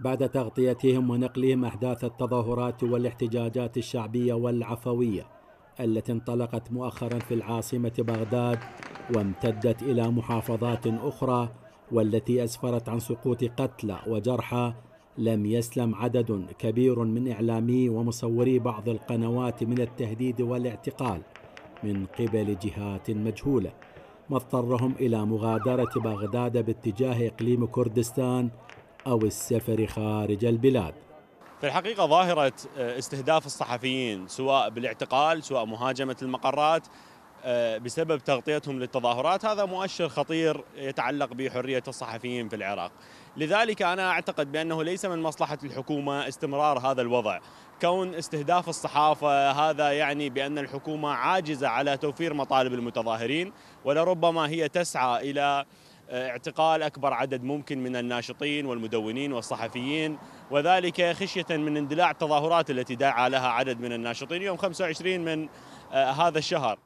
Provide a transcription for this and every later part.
بعد تغطيتهم ونقلهم احداث التظاهرات والاحتجاجات الشعبيه والعفويه التي انطلقت مؤخرا في العاصمه بغداد وامتدت الى محافظات اخرى والتي اسفرت عن سقوط قتلى وجرحى لم يسلم عدد كبير من اعلامي ومصوري بعض القنوات من التهديد والاعتقال من قبل جهات مجهوله ما اضطرهم الى مغادره بغداد باتجاه اقليم كردستان أو السفر خارج البلاد في الحقيقة ظاهرة آه، استهداف الصحفيين سواء بالاعتقال سواء مهاجمة المقرات آه، بسبب تغطيتهم للتظاهرات هذا مؤشر خطير يتعلق بحرية الصحفيين في العراق لذلك أنا أعتقد بأنه ليس من مصلحة الحكومة استمرار هذا الوضع كون استهداف الصحافة هذا يعني بأن الحكومة عاجزة على توفير مطالب المتظاهرين ولربما هي تسعى إلى آه، اعتقال أكبر عدد ممكن من الناشطين والمدونين والصحفيين وذلك خشية من اندلاع التظاهرات التي دعا لها عدد من الناشطين يوم 25 من آه، هذا الشهر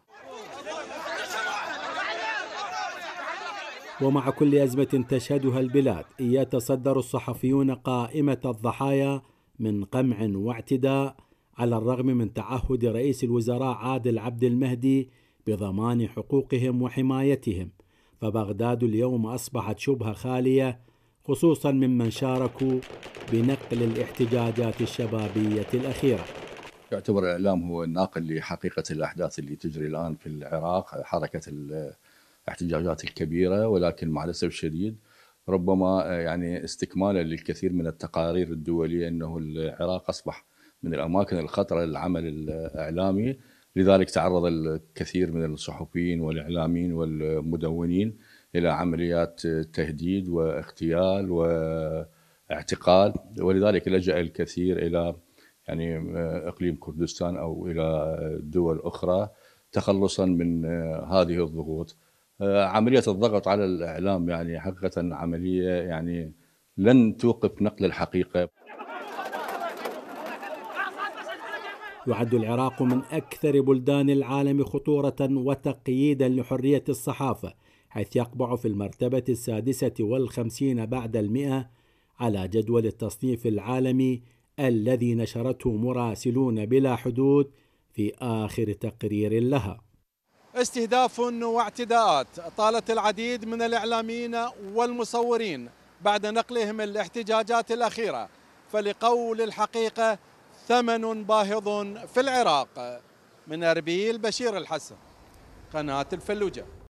ومع كل أزمة تشهدها البلاد يتصدر الصحفيون قائمة الضحايا من قمع واعتداء على الرغم من تعهد رئيس الوزراء عادل عبد المهدي بضمان حقوقهم وحمايتهم فبغداد اليوم أصبحت شبهة خالية خصوصا ممن شاركوا بنقل الاحتجاجات الشبابية الأخيرة يعتبر الإعلام هو الناقل لحقيقة الأحداث اللي تجري الآن في العراق حركة الاحتجاجات الكبيرة ولكن مع الأسف الشديد ربما آه، يعني استكمالا للكثير من التقارير الدولية أنه العراق أصبح من الأماكن الخطرة للعمل الإعلامي لذلك تعرض الكثير من الصحفيين والإعلاميين والمدونين إلى عمليات تهديد واغتيال واعتقال ولذلك لجأ الكثير إلى يعني إقليم كردستان أو إلى دول أخرى تخلصا من هذه الضغوط عملية الضغط على الإعلام يعني حقيقة عملية يعني لن توقف نقل الحقيقة يعد العراق من أكثر بلدان العالم خطورة وتقييدا لحرية الصحافة حيث يقبع في المرتبة السادسة والخمسين بعد المئة على جدول التصنيف العالمي الذي نشرته مراسلون بلا حدود في آخر تقرير لها استهداف واعتداءات طالت العديد من الإعلاميين والمصورين بعد نقلهم الاحتجاجات الأخيرة فلقول الحقيقة ثمن باهظ في العراق من اربيل بشير الحسن قناه الفلوجه